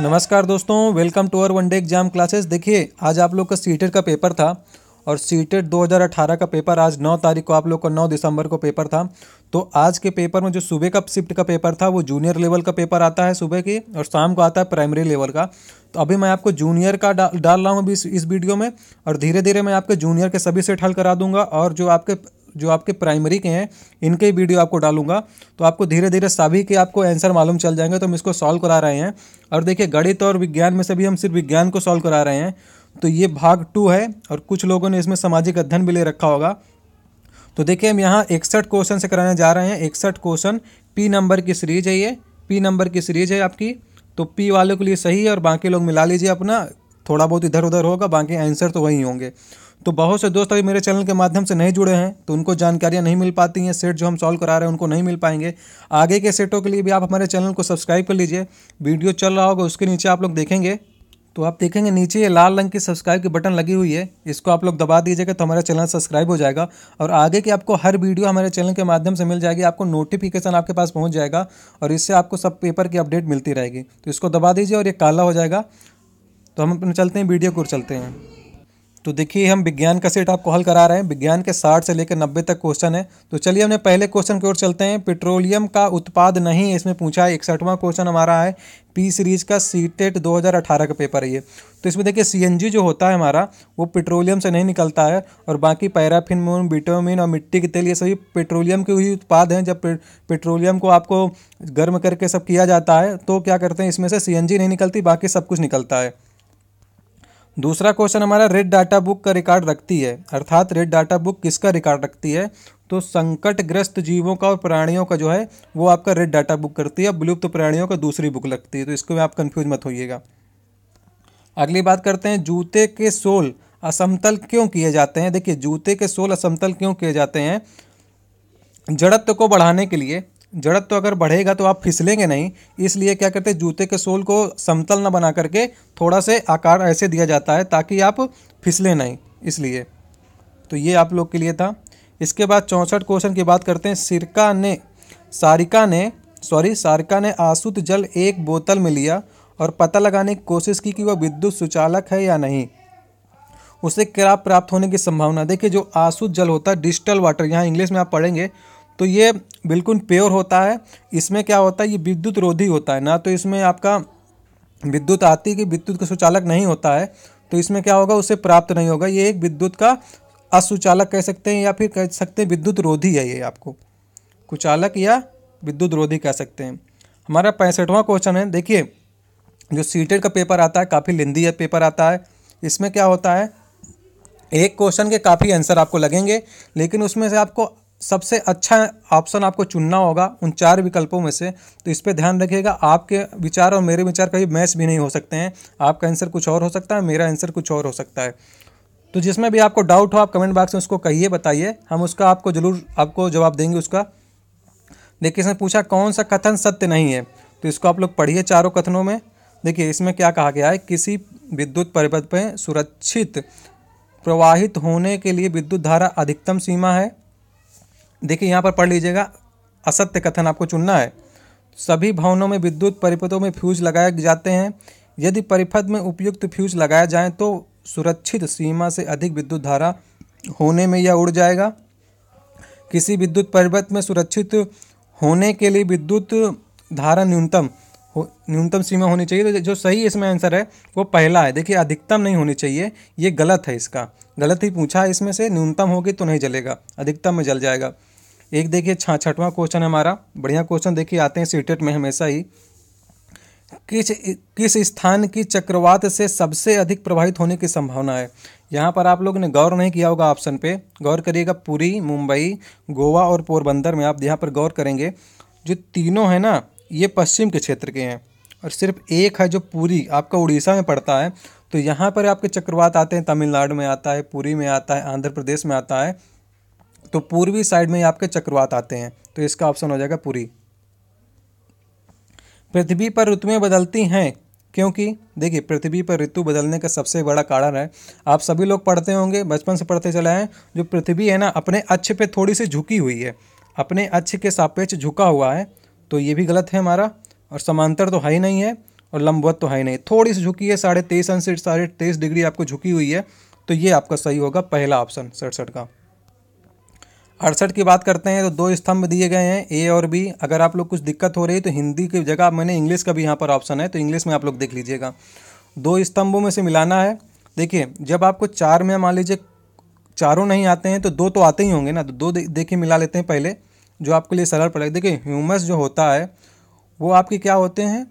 नमस्कार दोस्तों welcome to our one day exam classes देखिए आज आप लोग का सीटेड e का पेपर था और सीटेड 2018 e का पेपर आज 9 तारीख को आप लोग का 9 दिसंबर को पेपर था तो आज के पेपर में जो सुबह का शिफ्ट का पेपर था वो जूनियर लेवल का पेपर आता है सुबह की और शाम को आता है प्राइमरी लेवल का तो अभी मैं आपको जूनियर का डाल डाल रहा हूँ अभी इस, इस वीडियो में और धीरे धीरे मैं आपके जूनियर के सभी सेट हल करा दूंगा और जो आपके जो आपके प्राइमरी के हैं इनके वीडियो आपको डालूंगा तो आपको धीरे धीरे सभी के आपको आंसर मालूम चल जाएंगे तो हम इसको सॉल्व करा रहे हैं और देखिए गणित और विज्ञान में से भी हम सिर्फ विज्ञान को सॉल्व करा रहे हैं तो ये भाग टू है और कुछ लोगों ने इसमें सामाजिक अध्ययन भी ले रखा होगा तो देखिए हम यहाँ इकसठ क्वेश्चन से कराने जा रहे हैं इकसठ क्वेश्चन पी नंबर की सीरीज है ये पी नंबर की सीरीज है आपकी तो पी वालों के लिए सही है और बाकी लोग मिला लीजिए अपना थोड़ा बहुत इधर उधर होगा बाकी आंसर तो वही होंगे तो बहुत से दोस्त अभी मेरे चैनल के माध्यम से नहीं जुड़े हैं तो उनको जानकारियाँ नहीं मिल पाती हैं सेट जो हम सॉल्व करा रहे हैं उनको नहीं मिल पाएंगे आगे के सेटों के लिए भी आप हमारे चैनल को सब्सक्राइब कर लीजिए वीडियो चल रहा होगा उसके नीचे आप लोग देखेंगे तो आप देखेंगे नीचे ये लाल रंग की सब्सक्राइब की बटन लगी हुई है इसको आप लोग दबा दीजिएगा तो हमारा चैनल सब्सक्राइब हो जाएगा और आगे की आपको हर वीडियो हमारे चैनल के माध्यम से मिल जाएगी आपको नोटिफिकेशन आपके पास पहुंच जाएगा और इससे आपको सब पेपर की अपडेट मिलती रहेगी तो इसको दबा दीजिए और ये काला हो जाएगा तो हम अपने चलते हैं वीडियो को चलते हैं तो देखिए हम विज्ञान का सेट आपको हल करा रहे हैं विज्ञान के 60 से लेकर 90 तक क्वेश्चन है तो चलिए हमने पहले क्वेश्चन की ओर चलते हैं पेट्रोलियम का उत्पाद नहीं इसमें पूछा है इकसठवां क्वेश्चन हमारा है पी सीरीज का सी टेट दो का पेपर है ये तो इसमें देखिए सी जो होता है हमारा वो पेट्रोलियम से नहीं निकलता है और बाकी पैराफिनमोन विटामिन और मिट्टी के तेल ये सभी पेट्रोलियम के ही उत्पाद हैं जब पेट्रोलियम को आपको गर्म करके सब किया जाता है तो क्या करते हैं इसमें से सी नहीं निकलती बाकी सब कुछ निकलता है दूसरा क्वेश्चन हमारा रेड डाटा बुक का रिकॉर्ड रखती है अर्थात रेड डाटा बुक किसका रिकॉर्ड रखती है तो संकटग्रस्त जीवों का और प्राणियों का जो है वो आपका रेड डाटा बुक करती है विलुप्त तो प्राणियों का दूसरी बुक लगती है तो इसको भी आप कन्फ्यूज मत होइएगा अगली बात करते हैं जूते के सोल असमतल क्यों किए जाते हैं देखिए जूते के सोल असमतल क्यों किए जाते हैं जड़त्व को बढ़ाने के लिए जड़त तो अगर बढ़ेगा तो आप फिसलेंगे नहीं इसलिए क्या करते हैं जूते के सोल को समतल ना बना करके थोड़ा से आकार ऐसे दिया जाता है ताकि आप फिसलें नहीं इसलिए तो ये आप लोग के लिए था इसके बाद चौंसठ क्वेश्चन की बात करते हैं सिरका ने सारिका ने सॉरी सारिका ने आसुत जल एक बोतल में लिया और पता लगाने की कोशिश की कि वह विद्युत सुचालक है या नहीं उसे क्या प्राप्त होने की संभावना देखिए जो आसुत जल होता है डिजिटल वाटर यहाँ इंग्लिश में आप पढ़ेंगे तो ये बिल्कुल प्योर होता है इसमें क्या होता है ये विद्युत रोधी होता है ना तो इसमें आपका विद्युत आती कि विद्युत का सुचालक नहीं होता है तो इसमें क्या होगा उसे प्राप्त नहीं होगा ये एक विद्युत का असुचालक कह सकते हैं या फिर कह सकते हैं विद्युत रोधी है ये आपको कुचालक या विद्युत रोधी कह सकते हैं हमारा पैंसठवां क्वेश्चन है देखिए जो सीटेड का पेपर आता है काफ़ी लेंदी पेपर आता है इसमें क्या होता है एक क्वेश्चन के काफ़ी आंसर आपको लगेंगे लेकिन उसमें से आपको सबसे अच्छा ऑप्शन आपको चुनना होगा उन चार विकल्पों में से तो इस पर ध्यान रखिएगा आपके विचार और मेरे विचार कभी मैच भी नहीं हो सकते हैं आपका आंसर कुछ और हो सकता है मेरा आंसर कुछ और हो सकता है तो जिसमें भी आपको डाउट हो आप कमेंट बॉक्स में उसको कहिए बताइए हम उसका आपको जरूर आपको जवाब देंगे उसका देखिए इसने पूछा कौन सा कथन सत्य नहीं है तो इसको आप लोग पढ़िए चारों कथनों में देखिए इसमें क्या कहा गया है किसी विद्युत परिपथ पर सुरक्षित प्रवाहित होने के लिए विद्युत धारा अधिकतम सीमा है देखिए यहाँ पर पढ़ लीजिएगा असत्य कथन आपको चुनना है सभी भवनों में विद्युत परिपथों में फ्यूज लगाए जाते हैं यदि परिपथ में उपयुक्त फ्यूज लगाया जाए तो सुरक्षित सीमा से अधिक विद्युत धारा होने में यह उड़ जाएगा किसी विद्युत परिपथ में सुरक्षित होने के लिए विद्युत धारा न्यूनतम हो न्यूनतम सीमा होनी चाहिए तो जो सही इसमें आंसर है वो पहला है देखिए अधिकतम नहीं होनी चाहिए ये गलत है इसका गलत ही पूछा इसमें से न्यूनतम होगी तो नहीं जलेगा अधिकतम में जल जाएगा एक देखिए छठवां क्वेश्चन हमारा बढ़िया क्वेश्चन देखिए आते हैं सीटेट में हमेशा ही किस किस स्थान की चक्रवात से सबसे अधिक प्रभावित होने की संभावना है यहाँ पर आप लोग ने गौर नहीं किया होगा ऑप्शन पे गौर करिएगा पुरी मुंबई गोवा और पोरबंदर में आप यहाँ पर गौर करेंगे जो तीनों हैं ना ये पश्चिम के क्षेत्र के हैं और सिर्फ एक है जो पूरी आपका उड़ीसा में पड़ता है तो यहाँ पर आपके चक्रवात आते हैं तमिलनाडु में आता है पुरी में आता है आंध्र प्रदेश में आता है तो पूर्वी साइड में आपके चक्रवात आते हैं तो इसका ऑप्शन हो जाएगा पूरी पृथ्वी पर ऋतुएं बदलती हैं क्योंकि देखिए पृथ्वी पर ऋतु बदलने का सबसे बड़ा कारण है आप सभी लोग पढ़ते होंगे बचपन से पढ़ते चले हैं जो पृथ्वी है ना अपने अच्छ पे थोड़ी सी झुकी हुई है अपने अच्छ के सापेक्ष झुका हुआ है तो ये भी गलत है हमारा और समांतर तो है ही नहीं है और लंबवत तो है ही नहीं थोड़ी सी झुकी है साढ़े तेईस अंश साढ़े तेईस डिग्री आपको झुकी हुई है तो ये आपका सही होगा पहला ऑप्शन सड़सठ का अड़सठ की बात करते हैं तो दो स्तंभ दिए गए हैं ए और बी अगर आप लोग कुछ दिक्कत हो रही है तो हिंदी की जगह मैंने इंग्लिश का भी यहाँ पर ऑप्शन है तो इंग्लिश में आप लोग देख लीजिएगा दो स्तंभों में से मिलाना है देखिए जब आपको चार में मान लीजिए चारों नहीं आते हैं तो दो तो आते ही होंगे ना तो दो दे, देखिए मिला लेते हैं पहले जो आपके लिए सरल पड़ेगा देखिए ह्यूमस जो होता है वो आपके क्या होते हैं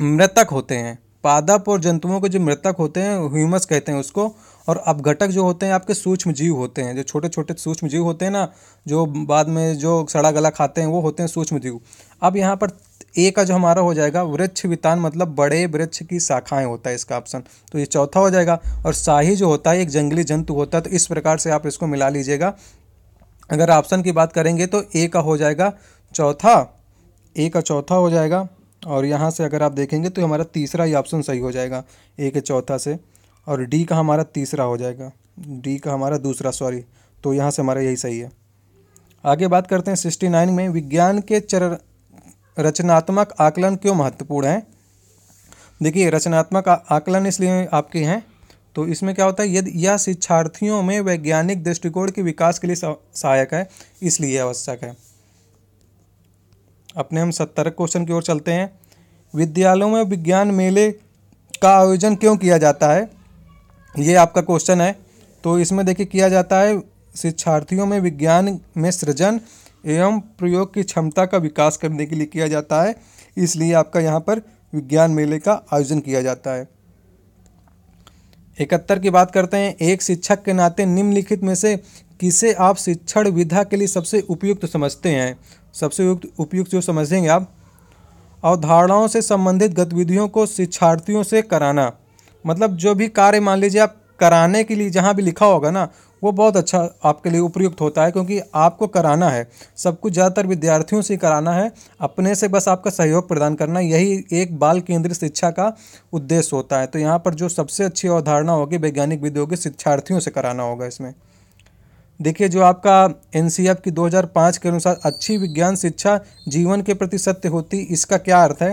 मृतक होते हैं पादप और जंतुओं के जो मृतक होते हैं ह्यूमस कहते हैं उसको और अपघटक जो होते हैं आपके सूक्ष्म जीव होते हैं जो छोटे छोटे सूक्ष्म जीव होते हैं ना जो बाद में जो सड़ा गला खाते हैं वो होते हैं सूक्ष्म जीव अब यहाँ पर ए का जो हमारा हो जाएगा वृक्ष वितान मतलब बड़े वृक्ष की शाखाएं होता है इसका ऑप्शन तो ये चौथा हो जाएगा और शाही जो होता है एक जंगली जंतु होता है तो इस प्रकार से आप इसको मिला लीजिएगा अगर ऑप्शन की बात करेंगे तो ए का हो जाएगा चौथा ए का चौथा हो जाएगा और यहाँ से अगर आप देखेंगे तो हमारा तीसरा ही ऑप्शन सही हो जाएगा ए के चौथा से और डी का हमारा तीसरा हो जाएगा डी का हमारा दूसरा सॉरी तो यहाँ से हमारा यही सही है आगे बात करते हैं सिक्सटी नाइन में विज्ञान के चर रचनात्मक आकलन क्यों महत्वपूर्ण है देखिए रचनात्मक आकलन इसलिए आपके हैं तो इसमें क्या होता है यदि यह शिक्षार्थियों में वैज्ञानिक दृष्टिकोण के विकास के लिए सहायक है इसलिए आवश्यक है अपने हम सत्तर क्वेश्चन की ओर चलते हैं विद्यालयों में विज्ञान मेले का आयोजन क्यों किया जाता है ये आपका क्वेश्चन है तो इसमें देखिए किया जाता है शिक्षार्थियों में विज्ञान में सृजन एवं प्रयोग की क्षमता का विकास करने के लिए किया जाता है इसलिए आपका यहाँ पर विज्ञान मेले का आयोजन किया जाता है इकहत्तर की बात करते हैं एक शिक्षक के नाते निम्नलिखित में से किसे आप शिक्षण विधा के लिए सबसे उपयुक्त समझते हैं सबसे उपयुक्त जो समझेंगे आप अवधारणाओं से संबंधित गतिविधियों को शिक्षार्थियों से कराना मतलब जो भी कार्य मान लीजिए आप कराने के लिए जहाँ भी लिखा होगा ना वो बहुत अच्छा आपके लिए उपयुक्त होता है क्योंकि आपको कराना है सब कुछ ज़्यादातर विद्यार्थियों से कराना है अपने से बस आपका सहयोग प्रदान करना यही एक बाल केंद्रित शिक्षा का उद्देश्य होता है तो यहाँ पर जो सबसे अच्छी अवधारणा होगी वैज्ञानिक विधि होगी शिक्षार्थियों से कराना होगा इसमें देखिए जो आपका एन की 2005 के अनुसार अच्छी विज्ञान शिक्षा जीवन के प्रति सत्य होती इसका क्या अर्थ है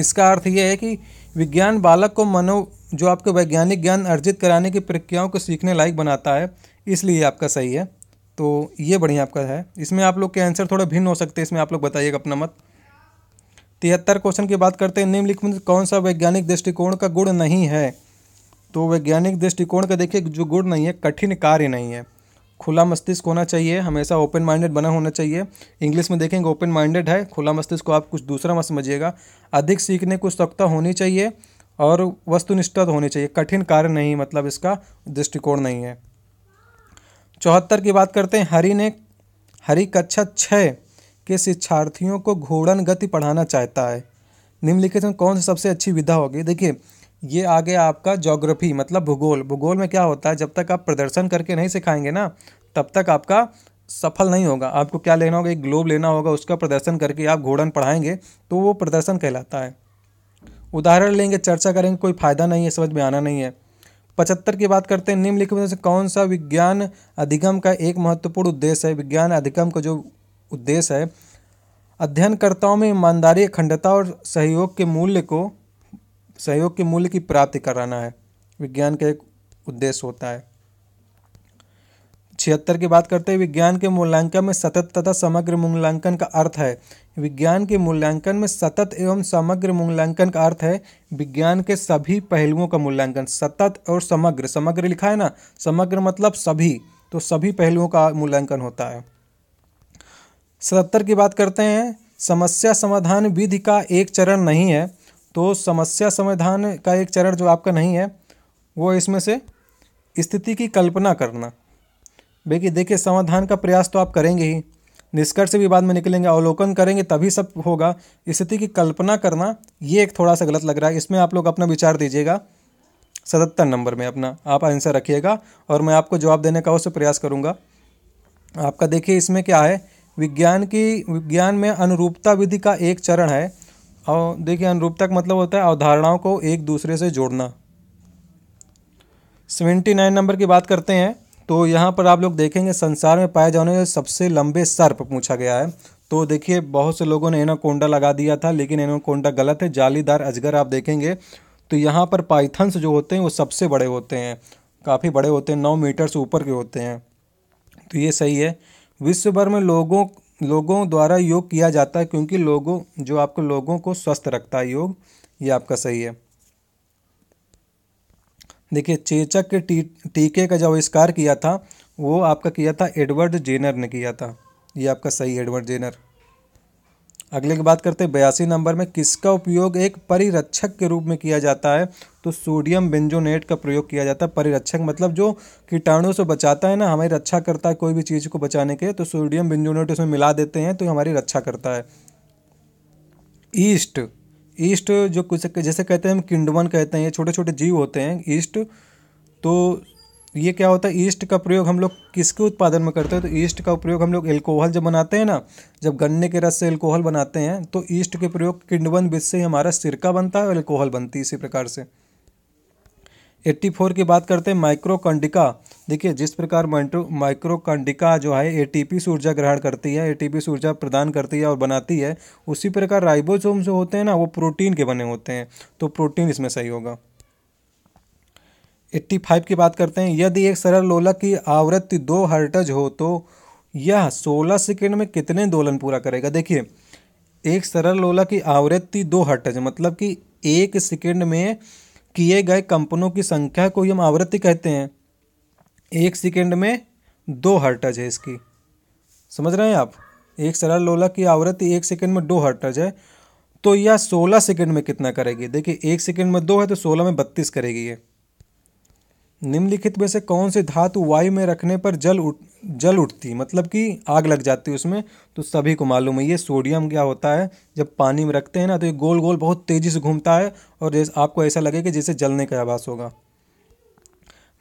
इसका अर्थ यह है कि विज्ञान बालक को मनो जो आपके वैज्ञानिक ज्ञान अर्जित कराने की प्रक्रियाओं को सीखने लायक बनाता है इसलिए आपका सही है तो ये बढ़िया आपका है इसमें आप लोग के आंसर थोड़ा भिन्न हो सकते हैं इसमें आप लोग बताइएगा अपना मत तिहत्तर क्वेश्चन की बात करते हैं निम्नलिखित कौन सा वैज्ञानिक दृष्टिकोण का गुण नहीं है तो वैज्ञानिक दृष्टिकोण का देखिए जो गुण नहीं है कठिन कार्य नहीं है खुला मस्तिष्क होना चाहिए हमेशा ओपन माइंडेड बना होना चाहिए इंग्लिश में देखेंगे ओपन माइंडेड है खुला मस्तिष्क को आप कुछ दूसरा मत समझिएगा अधिक सीखने को सख्ता होनी चाहिए और तो होनी चाहिए कठिन कार्य नहीं मतलब इसका दृष्टिकोण नहीं है चौहत्तर की बात करते हैं हरि ने हरि कक्षा छः के शिक्षार्थियों को घोड़न गति पढ़ाना चाहता है निम्नलिखित में कौन सी सबसे अच्छी विधा होगी देखिए ये आ गया आपका जोग्राफ़ी मतलब भूगोल भूगोल में क्या होता है जब तक आप प्रदर्शन करके नहीं सिखाएंगे ना तब तक आपका सफल नहीं होगा आपको क्या लेना होगा एक ग्लोब लेना होगा उसका प्रदर्शन करके आप घोड़न पढ़ाएंगे तो वो प्रदर्शन कहलाता है उदाहरण लेंगे चर्चा करेंगे कोई फ़ायदा नहीं है समझ में आना नहीं है पचहत्तर की बात करते हैं निम्नलिखित में से कौन सा विज्ञान अधिगम का एक महत्वपूर्ण उद्देश्य है विज्ञान अधिगम का जो उद्देश्य है अध्ययनकर्ताओं में ईमानदारी अखंडता और सहयोग के मूल्य को सहयोग के मूल्य की प्राप्ति कराना है विज्ञान का एक उद्देश्य होता है छिहत्तर की बात करते हैं विज्ञान के मूल्यांकन में सतत तथा समग्र मूल्यांकन का अर्थ है विज्ञान के मूल्यांकन में सतत एवं समग्र मूल्यांकन का अर्थ है विज्ञान के सभी पहलुओं का मूल्यांकन सतत और समग्र समग्र लिखा है ना समग्र मतलब सभी तो सभी पहलुओं का मूल्यांकन होता है सतर की बात करते हैं समस्या समाधान विधि का एक चरण नहीं है तो समस्या समाधान का एक चरण जो आपका नहीं है वो इसमें से स्थिति की कल्पना करना देखिए देखिए समाधान का प्रयास तो आप करेंगे ही निष्कर्ष भी बाद में निकलेंगे अवलोकन करेंगे तभी सब होगा स्थिति की कल्पना करना ये एक थोड़ा सा गलत लग रहा है इसमें आप लोग अपना विचार दीजिएगा सतहत्तर नंबर में अपना आप आंसर रखिएगा और मैं आपको जवाब देने का उससे प्रयास करूँगा आपका देखिए इसमें क्या है विज्ञान की विज्ञान में अनुरूपता विधि का एक चरण है और देखिए अनुरूपता का मतलब होता है अवधारणाओं को एक दूसरे से जोड़ना सेवेंटी नाइन नंबर की बात करते हैं तो यहाँ पर आप लोग देखेंगे संसार में पाए जाने वाले सबसे लंबे सर्प पूछा गया है तो देखिए बहुत से लोगों ने एनाकोंडा लगा दिया था लेकिन एनाकोंडा गलत है जालीदार अजगर आप देखेंगे तो यहाँ पर पाइथन्स जो होते हैं वो सबसे बड़े होते हैं काफ़ी बड़े होते हैं नौ मीटर से ऊपर के होते हैं तो ये सही है विश्व भर में लोगों लोगों द्वारा योग किया जाता है क्योंकि लोगों जो आपको लोगों को स्वस्थ रखता है योग ये आपका सही है देखिए चेचक के टी टीके का जो आविष्कार किया था वो आपका किया था एडवर्ड जेनर ने किया था ये आपका सही एडवर्ड जेनर अगले की बात करते हैं बयासी नंबर में किसका उपयोग एक परिरक्षक के रूप में किया जाता है तो सोडियम बेंजोनेट का प्रयोग किया जाता है परिरक्षक मतलब जो कीटाणु से बचाता है ना हमारी रक्षा करता है कोई भी चीज़ को बचाने के तो सोडियम बेंजोनेट उसमें मिला देते हैं तो हमारी रक्षा करता है ईस्ट ईस्ट जो कुछ जैसे कहते हैं हम किंडवन कहते हैं ये छोटे छोटे जीव होते हैं ईस्ट तो ये क्या होता है ईस्ट का प्रयोग हम लोग किसके उत्पादन में करते हैं तो ईस्ट का प्रयोग हम लोग एल्कोहल जब बनाते हैं ना जब गन्ने के रस से एल्कोहल बनाते हैं तो ईस्ट के प्रयोग किंडवन बीज से हमारा सिरका बनता है और एल्कोहल बनती है इसी प्रकार से 84 की बात करते हैं माइक्रोकंडिका देखिए जिस प्रकार माइक्रोकंडिका जो है टी पी ऊर्जा ग्रहण करती है टी पी ऊर्जा प्रदान करती है और बनाती है उसी प्रकार राइबोसोम जो होते हैं ना वो प्रोटीन के बने होते हैं तो प्रोटीन इसमें सही होगा एट्टी फाइव की बात करते हैं यदि एक सरल लोलक की आवृत्ति दो हर्टज हो तो यह सोलह सेकेंड में कितने दोलन पूरा करेगा देखिए एक सरल लोलक की आवृत्ति दो हर्टज मतलब कि एक सेकेंड में किए गए कंपनों की संख्या को हम आवृत्ति कहते हैं एक सेकेंड में दो हर्टज है इसकी समझ रहे हैं आप एक सरल लोलक की आवृत्ति एक सेकेंड में दो हर्टज है तो यह सोलह सेकेंड में कितना करेगी देखिए एक सेकेंड में दो है तो सोलह में बत्तीस करेगी ये निम्नलिखित में से कौन सी धातु वायु में रखने पर जल उठ जल उठती मतलब कि आग लग जाती है उसमें तो सभी को मालूम है ये सोडियम क्या होता है जब पानी में रखते हैं ना तो ये गोल गोल बहुत तेज़ी से घूमता है और जैसे आपको ऐसा लगे कि जैसे जलने का आभास होगा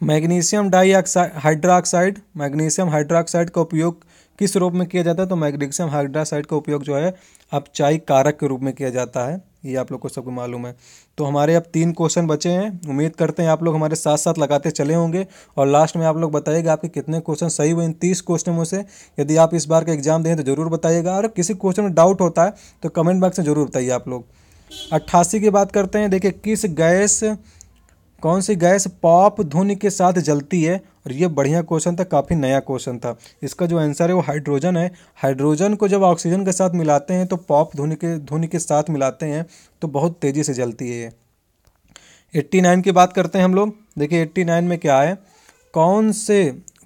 magnesium dioxide hydroxide magnesium hydroxide का उपयोग किस रूप में किया जाता है तो मैग्नीशियम हाइड्रासाइड का उपयोग जो है अब चाय कारक के रूप में किया जाता है ये आप लोग को सबको मालूम है तो हमारे अब तीन क्वेश्चन बचे हैं उम्मीद करते हैं आप लोग हमारे साथ साथ लगाते चले होंगे और लास्ट में आप लोग बताइएगा आपके कितने क्वेश्चन सही हुए इन तीस क्वेश्चनों में से यदि आप इस बार का एग्जाम दें तो ज़रूर बताइएगा और किसी क्वेश्चन में डाउट होता है तो कमेंट बॉक्स में ज़रूर बताइए आप लोग अट्ठासी की बात करते हैं देखिए किस गैस कौन सी गैस पॉप धुन के साथ जलती है और ये बढ़िया क्वेश्चन था काफ़ी नया क्वेश्चन था इसका जो आंसर है वो हाइड्रोजन है हाइड्रोजन को जब ऑक्सीजन के साथ मिलाते हैं तो पॉप धुनी के धुनी के साथ मिलाते हैं तो बहुत तेज़ी से जलती है ये एट्टी नाइन की बात करते हैं हम लोग देखिए एट्टी नाइन में क्या है कौन से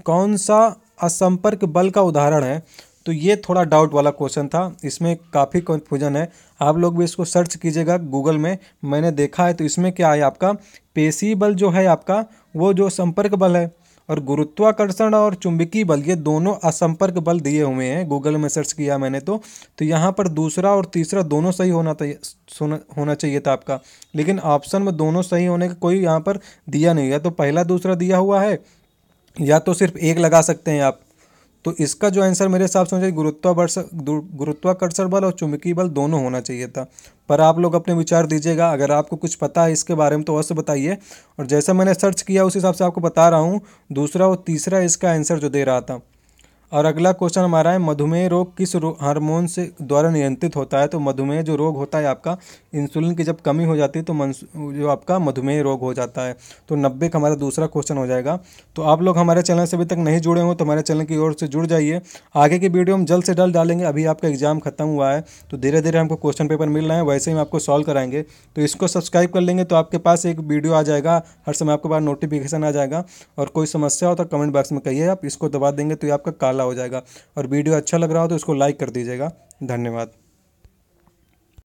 कौन सा असंपर्क बल का उदाहरण है तो ये थोड़ा डाउट वाला क्वेश्चन था इसमें काफ़ी कन्फ्यूजन है आप लोग भी इसको सर्च कीजिएगा गूगल में मैंने देखा है तो इसमें क्या है आपका पेशी बल जो है आपका वो जो संपर्क बल है और गुरुत्वाकर्षण और चुंबकीय बल ये दोनों असंपर्क बल दिए हुए हैं गूगल में सर्च किया मैंने तो तो यहाँ पर दूसरा और तीसरा दोनों सही होना था होना चाहिए था आपका लेकिन ऑप्शन में दोनों सही होने का कोई यहाँ पर दिया नहीं है तो पहला दूसरा दिया हुआ है या तो सिर्फ एक लगा सकते हैं आप तो इसका जो आंसर मेरे हिसाब से होना चाहिए गुरुत्वाकर्षण गुरुत्वाकर्षण बल और चुंबकीय बल दोनों होना चाहिए था पर आप लोग अपने विचार दीजिएगा अगर आपको कुछ पता है इसके बारे में तो अवश्य बताइए और जैसा मैंने सर्च किया उस हिसाब से आपको बता रहा हूँ दूसरा और तीसरा इसका आंसर जो दे रहा था और अगला क्वेश्चन हमारा है मधुमेह रोग किस हार्मोन से द्वारा नियंत्रित होता है तो मधुमेह जो रोग होता है आपका इंसुलिन की जब कमी हो जाती है तो जो आपका मधुमेह रोग हो जाता है तो नब्बे का हमारा दूसरा क्वेश्चन हो जाएगा तो आप लोग हमारे चैनल से अभी तक नहीं जुड़े हों तो हमारे चैनल की ओर से जुड़ जाइए आगे की वीडियो हम जल्द से जल्द डालेंगे अभी आपका एग्जाम खत्म हुआ है तो धीरे धीरे हमको क्वेश्चन पेपर मिल रहा है वैसे ही हम आपको सॉल्व कराएंगे तो इसको सब्सक्राइब कर लेंगे तो आपके पास एक वीडियो आ जाएगा हर समय आपके पास नोटिफिकेशन आ जाएगा और कोई समस्या हो तो कमेंट बॉक्स में कहिए आप इसको दबा देंगे तो ये आपका काला हो जाएगा और वीडियो अच्छा लग रहा हो तो इसको लाइक कर दीजिएगा धन्यवाद